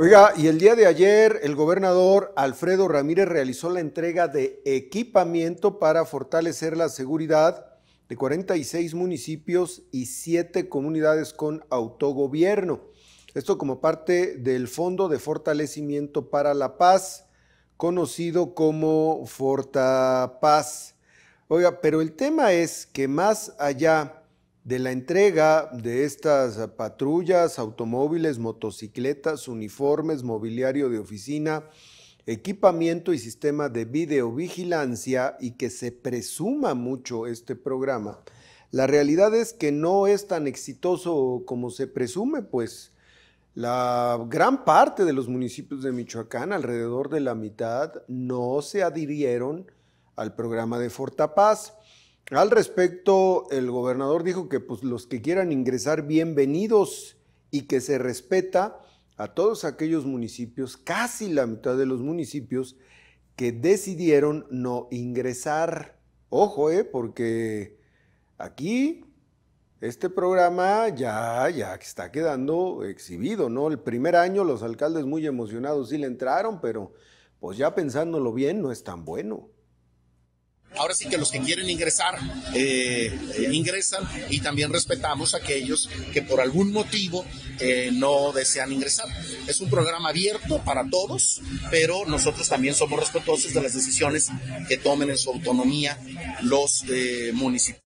Oiga, y el día de ayer el gobernador Alfredo Ramírez realizó la entrega de equipamiento para fortalecer la seguridad de 46 municipios y 7 comunidades con autogobierno. Esto como parte del Fondo de Fortalecimiento para la Paz, conocido como Fortapaz. Oiga, pero el tema es que más allá de la entrega de estas patrullas, automóviles, motocicletas, uniformes, mobiliario de oficina, equipamiento y sistema de videovigilancia y que se presuma mucho este programa. La realidad es que no es tan exitoso como se presume, pues la gran parte de los municipios de Michoacán, alrededor de la mitad, no se adhirieron al programa de Fortapaz. Al respecto, el gobernador dijo que pues, los que quieran ingresar, bienvenidos y que se respeta a todos aquellos municipios, casi la mitad de los municipios, que decidieron no ingresar. Ojo, ¿eh? porque aquí este programa ya, ya está quedando exhibido, ¿no? El primer año los alcaldes muy emocionados sí le entraron, pero pues ya pensándolo bien no es tan bueno. Ahora sí que los que quieren ingresar, eh, eh, ingresan y también respetamos a aquellos que por algún motivo eh, no desean ingresar. Es un programa abierto para todos, pero nosotros también somos respetuosos de las decisiones que tomen en su autonomía los municipios.